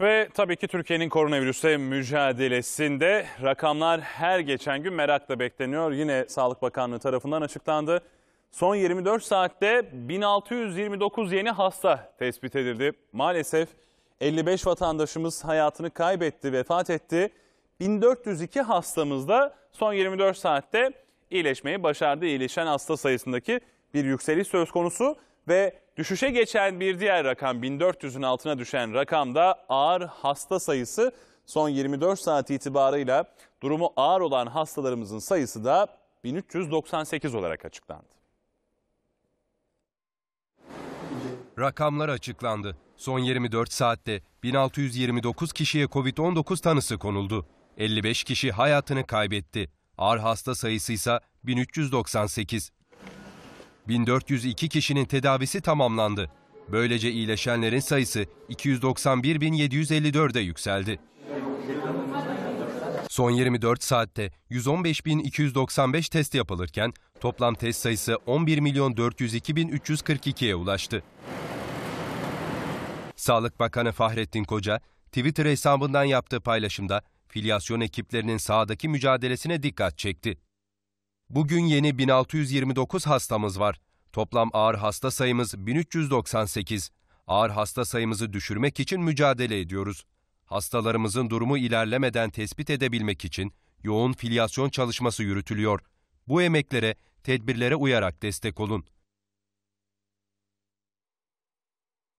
Ve tabii ki Türkiye'nin koronavirüse mücadelesinde rakamlar her geçen gün merakla bekleniyor. Yine Sağlık Bakanlığı tarafından açıklandı. Son 24 saatte 1629 yeni hasta tespit edildi. Maalesef 55 vatandaşımız hayatını kaybetti, vefat etti. 1402 hastamız da son 24 saatte iyileşmeyi başardı. İyileşen hasta sayısındaki bir yükseliş söz konusu. Ve düşüşe geçen bir diğer rakam 1400'ün altına düşen rakam da ağır hasta sayısı. Son 24 saat itibarıyla durumu ağır olan hastalarımızın sayısı da 1398 olarak açıklandı. Rakamlar açıklandı. Son 24 saatte 1629 kişiye COVID-19 tanısı konuldu. 55 kişi hayatını kaybetti. Ağır hasta sayısı ise 1398. 1402 kişinin tedavisi tamamlandı. Böylece iyileşenlerin sayısı 291.754'e yükseldi. Son 24 saatte 115.295 test yapılırken toplam test sayısı 11.402.342'ye ulaştı. Sağlık Bakanı Fahrettin Koca, Twitter hesabından yaptığı paylaşımda filyasyon ekiplerinin sahadaki mücadelesine dikkat çekti. Bugün yeni 1629 hastamız var. Toplam ağır hasta sayımız 1398. Ağır hasta sayımızı düşürmek için mücadele ediyoruz. Hastalarımızın durumu ilerlemeden tespit edebilmek için yoğun filyasyon çalışması yürütülüyor. Bu emeklere, tedbirlere uyarak destek olun.